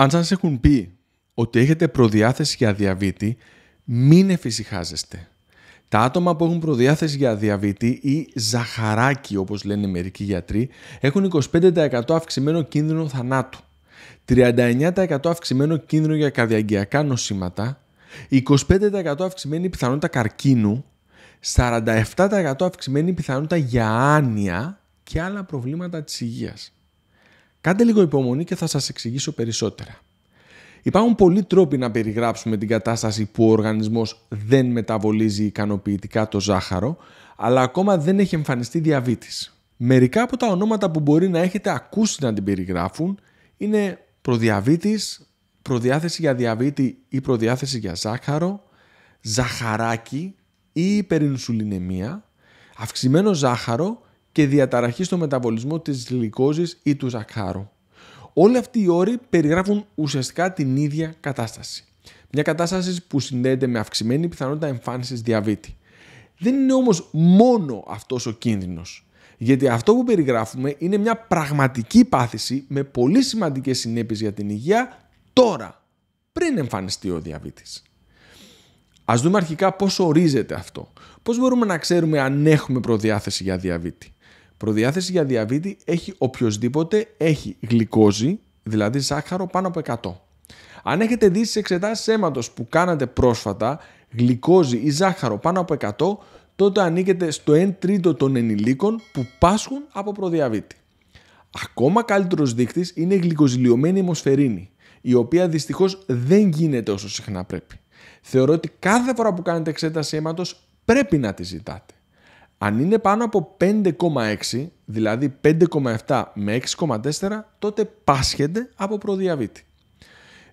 Αν σας έχουν πει ότι έχετε προδιάθεση για διαβήτη, μην εφησυχάζεστε. Τα άτομα που έχουν προδιάθεση για διαβήτη ή ζαχαράκι όπως λένε μερικοί γιατροί έχουν 25% αυξημένο κίνδυνο θανάτου, 39% αυξημένο κίνδυνο για καρδιαγκιακά νοσήματα, 25% αυξημένη πιθανότητα καρκίνου, 47% αυξημένη πιθανότητα για άνοια και άλλα προβλήματα της υγείας. Κάντε λίγο υπομονή και θα σας εξηγήσω περισσότερα. Υπάρχουν πολλοί τρόποι να περιγράψουμε την κατάσταση που ο οργανισμός δεν μεταβολίζει ικανοποιητικά το ζάχαρο, αλλά ακόμα δεν έχει εμφανιστεί διαβήτης. Μερικά από τα ονόματα που μπορεί να έχετε ακούσει να την περιγράφουν είναι προδιαβήτης, προδιάθεση για διαβήτη ή προδιάθεση για ζάχαρο, ζαχαράκι ή υπερινσουλινεμία, αυξημένο ζάχαρο και διαταραχή στο μεταβολισμό της γλυκόζης ή του ζαχάρου. Όλοι αυτοί οι όροι περιγράφουν ουσιαστικά την ίδια κατάσταση. Μια κατάσταση που συνδέεται με αυξημένη πιθανότητα εμφάνισή διαβήτη. Δεν είναι όμως μόνο αυτός ο κίνδυνος. Γιατί αυτό που περιγράφουμε είναι μια πραγματική πάθηση με πολύ σημαντικές συνέπειες για την υγεία τώρα, πριν εμφανιστεί ο διαβήτης. Ας δούμε αρχικά πώς ορίζεται αυτό. Πώς μπορούμε να ξέρουμε αν έχουμε προδιάθεση για διαβήτη. Προδιάθεση για διαβήτη έχει οποιοδήποτε έχει γλυκόζη, δηλαδή ζάχαρο πάνω από 100. Αν έχετε δει στις εξετάσεις αίματος που κάνατε πρόσφατα γλυκόζη ή ζάχαρο πάνω από 100, τότε ανήκετε στο 1 τρίτο των ενηλίκων που πάσχουν από προδιαβήτη. Ακόμα καλύτερος δείκτης είναι η γλυκοζηλιωμένη ημοσφαιρίνη, η οποία δυστυχώς δεν γίνεται όσο συχνά πρέπει. Θεωρώ ότι κάθε φορά που κάνετε εξέταση αίματος πρέπει να τη ζητάτε. Αν είναι πάνω από 5,6, δηλαδή 5,7 με 6,4, τότε πάσχεται από προδιαβήτη.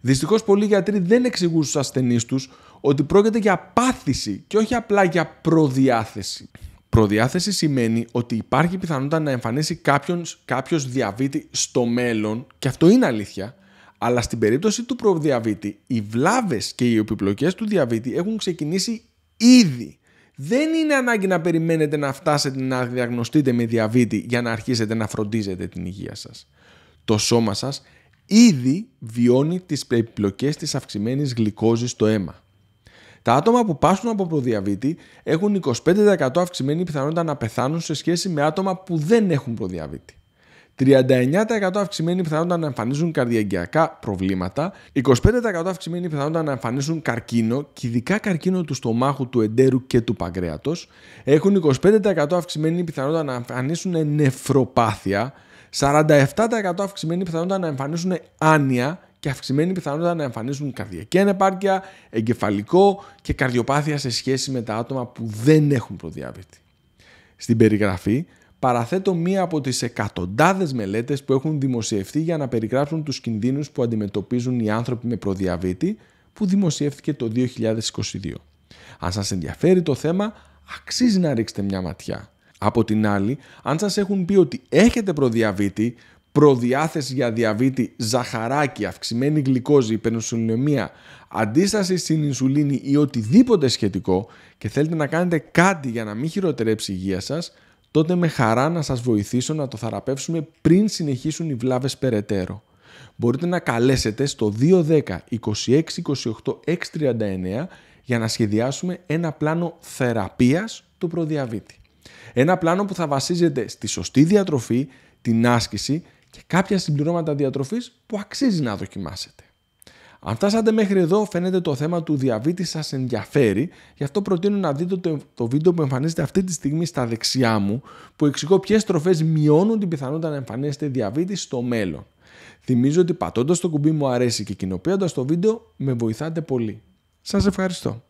Δυστυχώς πολλοί γιατροί δεν εξηγούν στους ασθενείς τους ότι πρόκειται για πάθηση και όχι απλά για προδιάθεση. Προδιάθεση σημαίνει ότι υπάρχει πιθανότητα να εμφανίσει κάποιον, κάποιος διαβήτη στο μέλλον και αυτό είναι αλήθεια. Αλλά στην περίπτωση του προδιαβήτη, οι βλάβες και οι επιπλοκές του διαβήτη έχουν ξεκινήσει ήδη δεν είναι ανάγκη να περιμένετε να φτάσετε να διαγνωστείτε με διαβήτη για να αρχίσετε να φροντίζετε την υγεία σας. Το σώμα σας ήδη βιώνει τις επιπλοκές της αυξημένης γλυκόζης στο αίμα. Τα άτομα που πάσχουν από προδιαβήτη έχουν 25% αυξημένη πιθανότητα να πεθάνουν σε σχέση με άτομα που δεν έχουν προδιαβήτη. 39% αυξημένη πιθανότητα να εμφανίζουν καρδιαγκιακά προβλήματα, 25% αυξημένη πιθανότητα να εμφανίσουν καρκίνο και ειδικά καρκίνο του στομάχου, του εντέρου και του παγκρέατος, έχουν 25% αυξημένη πιθανότητα να εμφανίσουν νεφροπάθεια, 47% αυξημένη πιθανότητα να εμφανίσουν άνοια και αυξημένη πιθανότητα να εμφανίσουν καρδιακή ανεπάρκεια, εγκεφαλικό και καρδιοπάθεια σε σχέση με τα άτομα που δεν έχουν προδιάβητη. Στην περιγραφή παραθέτω μία από τις εκατοντάδες μελέτες που έχουν δημοσιευθεί για να περιγράψουν τους κινδύνους που αντιμετωπίζουν οι άνθρωποι με προδιαβήτη που δημοσιεύθηκε το 2022. Αν σας ενδιαφέρει το θέμα, αξίζει να ρίξετε μια ματιά. Από την άλλη, αν σας έχουν πει ότι έχετε προδιαβήτη, προδιάθεση για διαβήτη, ζαχαράκι, αυξημένη γλυκόζη, υπερινσουλινεμία, αντίσταση στην ινσουλίνη ή οτιδήποτε σχετικό και θέλετε να κάνετε κάτι για να μην χειροτερέψει η υγεία σας, τότε με χαρά να σας βοηθήσω να το θεραπεύσουμε πριν συνεχίσουν οι βλάβες περαιτέρω. Μπορείτε να καλέσετε στο 210 2628 639 για να σχεδιάσουμε ένα πλάνο θεραπείας του προδιαβήτη. Ένα πλάνο που θα βασίζεται στη σωστή διατροφή, την άσκηση και κάποια συμπληρώματα διατροφής που αξίζει να δοκιμάσετε. Αν φτάσατε μέχρι εδώ, φαίνεται το θέμα του διαβήτη σας ενδιαφέρει, γι' αυτό προτείνω να δείτε το, το βίντεο που εμφανίζεται αυτή τη στιγμή στα δεξιά μου, που εξηγώ ποιες τροφέ μειώνουν την πιθανότητα να εμφανίσετε διαβήτη στο μέλλον. Θυμίζω ότι πατώντας το κουμπί μου αρέσει και κοινοποιώντας το βίντεο, με βοηθάτε πολύ. Σας ευχαριστώ.